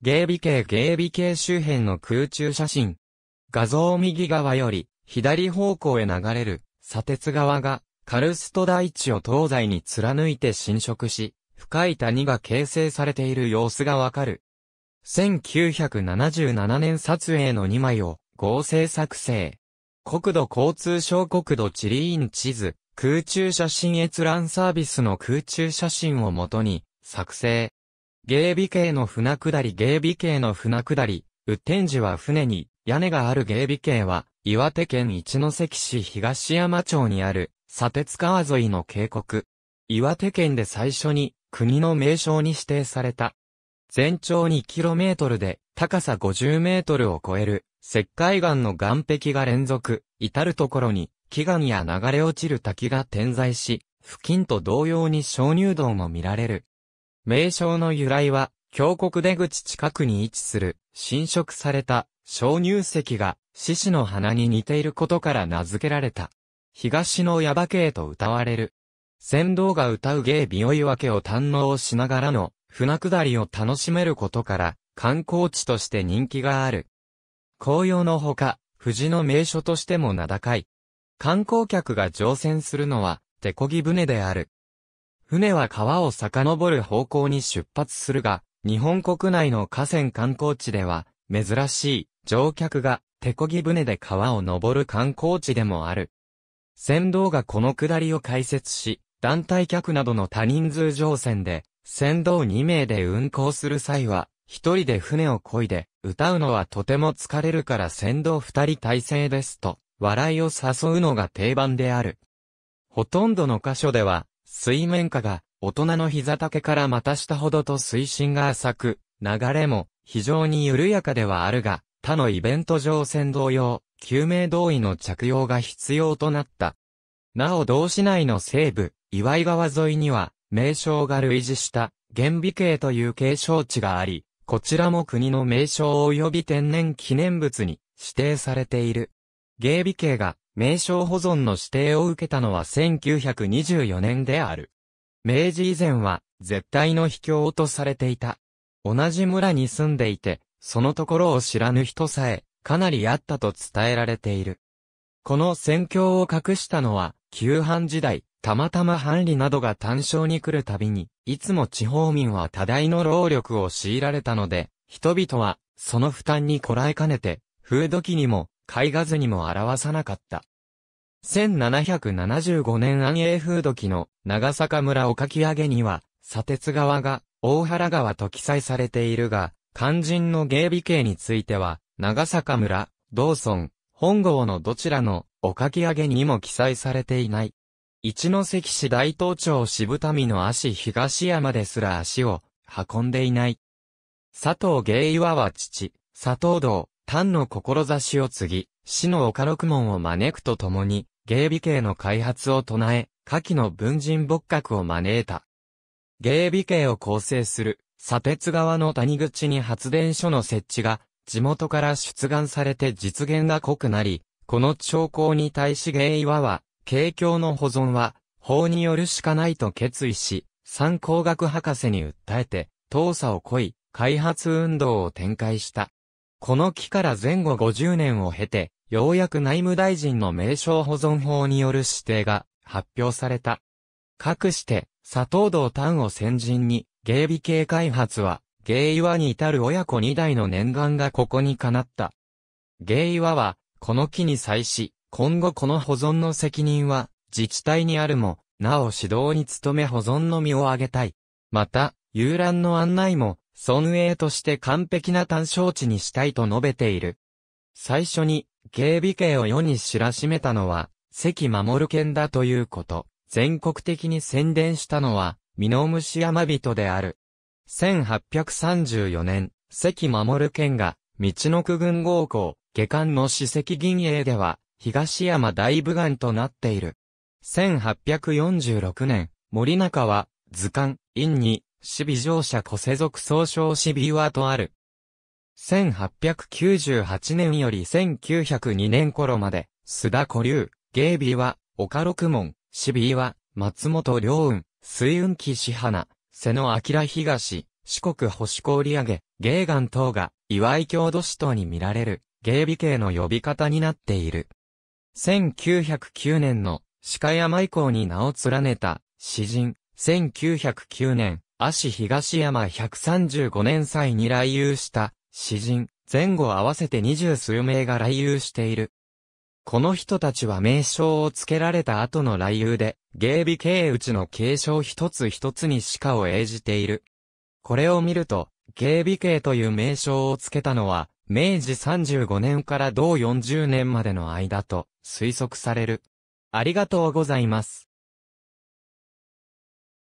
芸美系芸美系周辺の空中写真。画像右側より左方向へ流れる砂鉄側がカルスト大地を東西に貫いて侵食し、深い谷が形成されている様子がわかる。1977年撮影の2枚を合成作成。国土交通省国土地理院地図、空中写真閲覧サービスの空中写真をもとに作成。芸備系の船下り芸備系の船下り、雨天時は船に、屋根がある芸備系は、岩手県一関市東山町にある、砂鉄川沿いの渓谷。岩手県で最初に、国の名称に指定された。全長 2km で、高さ 50m を超える、石灰岩の岩壁が連続、至るところに、祈願や流れ落ちる滝が点在し、付近と同様に鍾乳洞も見られる。名称の由来は、峡谷出口近くに位置する、侵食された、鍾乳石が、獅子の花に似ていることから名付けられた。東の耶家へと歌われる。船頭が歌う芸美容分けを堪能しながらの、船下りを楽しめることから、観光地として人気がある。紅葉のほか、富士の名所としても名高い。観光客が乗船するのは、手漕ぎ船である。船は川を遡る方向に出発するが、日本国内の河川観光地では、珍しい乗客が手漕ぎ船で川を登る観光地でもある。船頭がこの下りを開設し、団体客などの多人数乗船で、船頭2名で運航する際は、一人で船を漕いで、歌うのはとても疲れるから船頭二人体制ですと、笑いを誘うのが定番である。ほとんどの箇所では、水面下が大人の膝丈から股下ほどと水深が浅く、流れも非常に緩やかではあるが、他のイベント乗船同様、救命胴衣の着用が必要となった。なお同市内の西部、岩井川沿いには、名称が類似した原美系という継承地があり、こちらも国の名称及び天然記念物に指定されている。芸美系が名称保存の指定を受けたのは1924年である。明治以前は、絶対の秘境とされていた。同じ村に住んでいて、そのところを知らぬ人さえ、かなりあったと伝えられている。この戦況を隠したのは、旧藩時代、たまたま藩理などが単勝に来るたびに、いつも地方民は多大の労力を強いられたので、人々は、その負担にこらえかねて、風土期にも、絵画図にも表さなかった。1775年安永風土期の長坂村お書き上げには、砂鉄川が大原川と記載されているが、肝心の芸美形については、長坂村、道村、本郷のどちらのお書き上げにも記載されていない。一関市大東町渋民の足東山ですら足を運んでいない。佐藤芸岩は父、佐藤道、単の志を継ぎ、死の岡六門を招くとともに、芸美系の開発を唱え、下記の文人仏閣を招いた。芸美系を構成する、砂鉄側の谷口に発電所の設置が、地元から出願されて実現が濃くなり、この兆候に対し芸岩は、景況の保存は、法によるしかないと決意し、三工学博士に訴えて、当査を乞い、開発運動を展開した。この期から前後50年を経て、ようやく内務大臣の名称保存法による指定が発表された。かくして、佐藤道丹を先人に、芸備系開発は、芸岩に至る親子2代の念願がここにかなった。芸岩は、この木に際し、今後この保存の責任は、自治体にあるも、なお指導に努め保存の身をあげたい。また、遊覧の案内も、村営として完璧な単勝地にしたいと述べている。最初に、警備系を世に知らしめたのは、関守県だということ、全国的に宣伝したのは、ミノムシ人である。1834年、関守県が、道の区軍豪校、下官の史跡銀営では、東山大部岸となっている。1846年、森中は、図鑑、院に、死美乗車古世俗総称死美はとある。1898年より1902年頃まで、須田古流、芸備は、岡六門、死美は、松本良雲、水雲木志花、瀬野明東、四国星氷上げ、芸岩等が、岩井郷土市等に見られる、芸備系の呼び方になっている。1909年の、鹿山以降に名を連ねた、詩人、1909年、足東山135年祭に来遊した、詩人、前後合わせて二十数名が来遊している。この人たちは名称を付けられた後の来遊で、芸美形打ちの継承一つ一つに歯科を演じている。これを見ると、芸美形という名称を付けたのは、明治35年から同40年までの間と推測される。ありがとうございます。